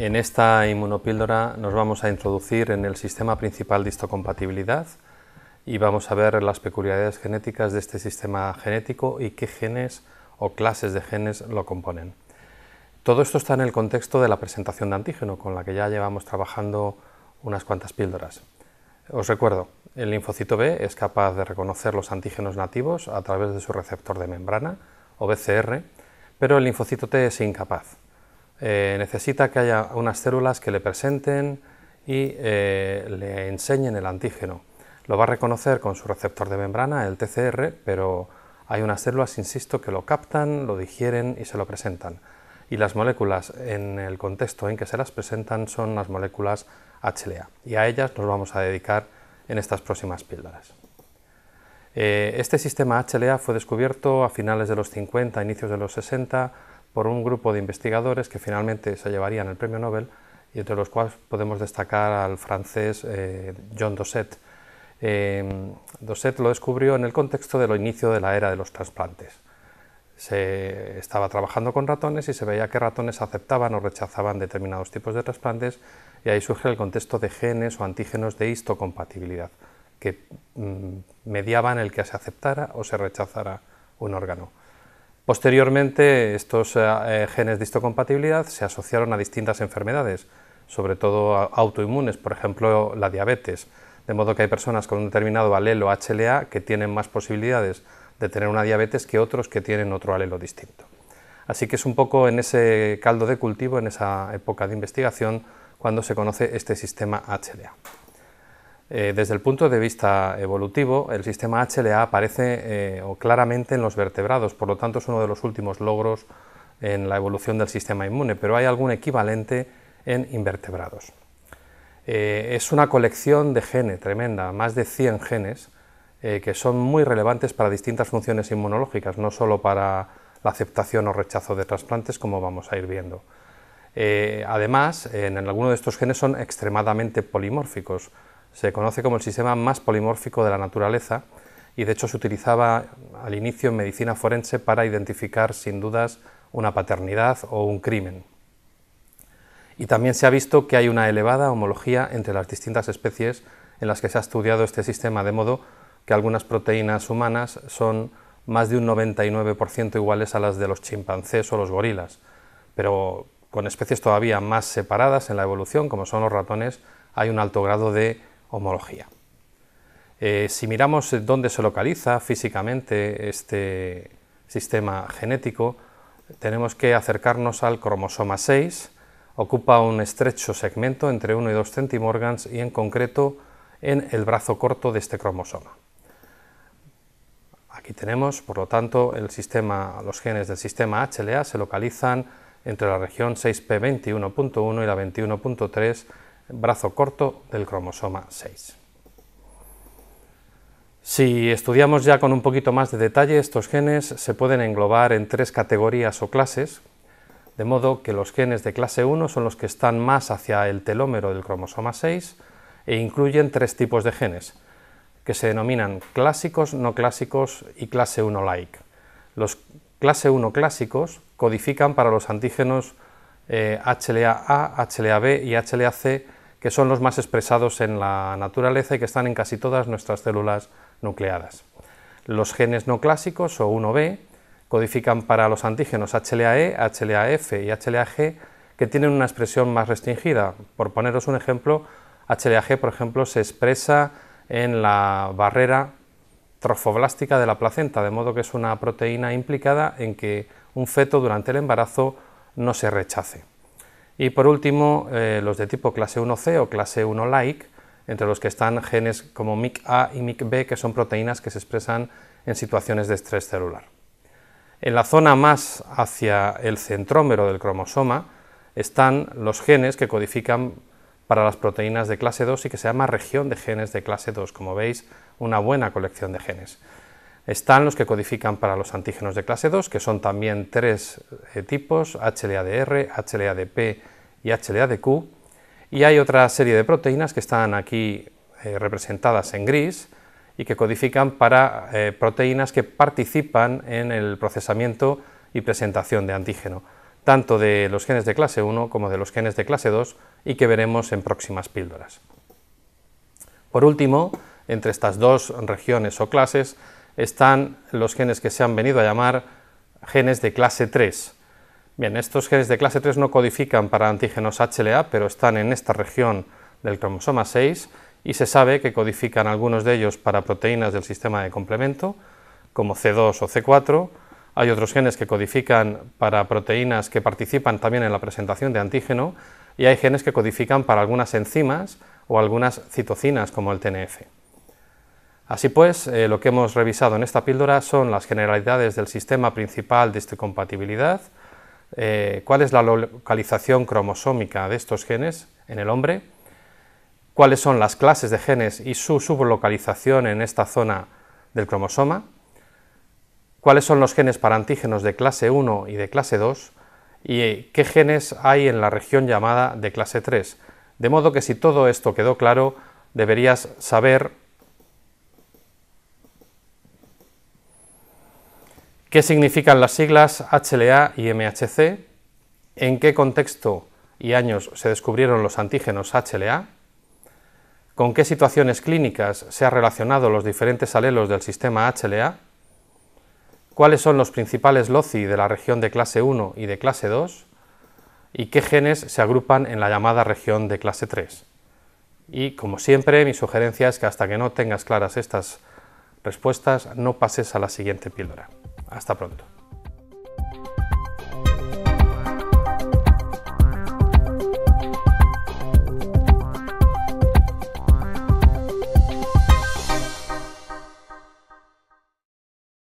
En esta inmunopíldora nos vamos a introducir en el sistema principal de histocompatibilidad y vamos a ver las peculiaridades genéticas de este sistema genético y qué genes o clases de genes lo componen. Todo esto está en el contexto de la presentación de antígeno, con la que ya llevamos trabajando unas cuantas píldoras. Os recuerdo, el linfocito B es capaz de reconocer los antígenos nativos a través de su receptor de membrana, o BCR, pero el linfocito T es incapaz. Eh, necesita que haya unas células que le presenten y eh, le enseñen el antígeno. Lo va a reconocer con su receptor de membrana, el TCR, pero hay unas células, insisto, que lo captan, lo digieren y se lo presentan. Y las moléculas en el contexto en que se las presentan son las moléculas HLA. Y a ellas nos vamos a dedicar en estas próximas píldoras. Eh, este sistema HLA fue descubierto a finales de los 50, inicios de los 60, por un grupo de investigadores que finalmente se llevarían el premio Nobel y entre los cuales podemos destacar al francés eh, John Dosset. Eh, Dosset lo descubrió en el contexto de del inicio de la era de los trasplantes. Se estaba trabajando con ratones y se veía que ratones aceptaban o rechazaban determinados tipos de trasplantes y ahí surge el contexto de genes o antígenos de histocompatibilidad que mm, mediaban el que se aceptara o se rechazara un órgano. Posteriormente, estos eh, eh, genes de histocompatibilidad se asociaron a distintas enfermedades, sobre todo autoinmunes, por ejemplo, la diabetes. De modo que hay personas con un determinado alelo HLA que tienen más posibilidades de tener una diabetes que otros que tienen otro alelo distinto. Así que es un poco en ese caldo de cultivo, en esa época de investigación, cuando se conoce este sistema HLA. Eh, desde el punto de vista evolutivo, el sistema HLA aparece eh, claramente en los vertebrados, por lo tanto es uno de los últimos logros en la evolución del sistema inmune, pero hay algún equivalente en invertebrados. Eh, es una colección de genes tremenda, más de 100 genes, que son muy relevantes para distintas funciones inmunológicas, no solo para la aceptación o rechazo de trasplantes, como vamos a ir viendo. además, en algunos de estos genes son extremadamente polimórficos, se conoce como el sistema más polimórfico de la naturaleza y de hecho se utilizaba al inicio en medicina forense para identificar sin dudas una paternidad o un crimen. Y también se ha visto que hay una elevada homología entre las distintas especies en las que se ha estudiado este sistema, de modo que algunas proteínas humanas son más de un 99% iguales a las de los chimpancés o los gorilas, pero con especies todavía más separadas en la evolución, como son los ratones, hay un alto grado de homología. Eh, si miramos dónde se localiza físicamente este sistema genético, tenemos que acercarnos al cromosoma 6, ocupa un estrecho segmento entre 1 y 2 centimorgans y en concreto en el brazo corto de este cromosoma. Aquí tenemos, por lo tanto, el sistema, los genes del sistema HLA se localizan entre la región 6P21.1 y la 21.3 brazo corto del cromosoma 6. Si estudiamos ya con un poquito más de detalle, estos genes se pueden englobar en tres categorías o clases, de modo que los genes de clase 1 son los que están más hacia el telómero del cromosoma 6 e incluyen tres tipos de genes, que se denominan clásicos, no clásicos y clase 1-like. Los clase 1 clásicos codifican para los antígenos HLA-A, eh, HLA-B y HLA-C que son los más expresados en la naturaleza y que están en casi todas nuestras células nucleadas. Los genes no clásicos o 1B codifican para los antígenos HLAE, HLAF f y hla que tienen una expresión más restringida. Por poneros un ejemplo, hla por ejemplo, se expresa en la barrera trofoblástica de la placenta, de modo que es una proteína implicada en que un feto durante el embarazo no se rechace. Y por último, eh, los de tipo clase 1C o clase 1-like, entre los que están genes como MIC-A y MIC-B, que son proteínas que se expresan en situaciones de estrés celular. En la zona más hacia el centrómero del cromosoma están los genes que codifican para las proteínas de clase 2 y que se llama región de genes de clase 2, como veis, una buena colección de genes. Están los que codifican para los antígenos de clase 2, que son también tres eh, tipos, HLA-DR, HLA-DP y HLA-DQ. Y hay otra serie de proteínas que están aquí eh, representadas en gris y que codifican para eh, proteínas que participan en el procesamiento y presentación de antígeno, tanto de los genes de clase 1 como de los genes de clase 2 y que veremos en próximas píldoras. Por último, entre estas dos regiones o clases, están los genes que se han venido a llamar genes de clase 3. Bien, estos genes de clase 3 no codifican para antígenos HLA, pero están en esta región del cromosoma 6 y se sabe que codifican algunos de ellos para proteínas del sistema de complemento, como C2 o C4. Hay otros genes que codifican para proteínas que participan también en la presentación de antígeno y hay genes que codifican para algunas enzimas o algunas citocinas como el TNF. Así pues, eh, lo que hemos revisado en esta píldora son las generalidades del sistema principal de este compatibilidad, eh, cuál es la localización cromosómica de estos genes en el hombre, cuáles son las clases de genes y su sublocalización en esta zona del cromosoma, cuáles son los genes para antígenos de clase 1 y de clase 2 y eh, qué genes hay en la región llamada de clase 3. De modo que si todo esto quedó claro, deberías saber ¿Qué significan las siglas HLA y MHC? ¿En qué contexto y años se descubrieron los antígenos HLA? ¿Con qué situaciones clínicas se han relacionado los diferentes alelos del sistema HLA? ¿Cuáles son los principales loci de la región de clase 1 y de clase 2? ¿Y qué genes se agrupan en la llamada región de clase 3? Y como siempre, mi sugerencia es que hasta que no tengas claras estas respuestas, no pases a la siguiente píldora. Hasta pronto.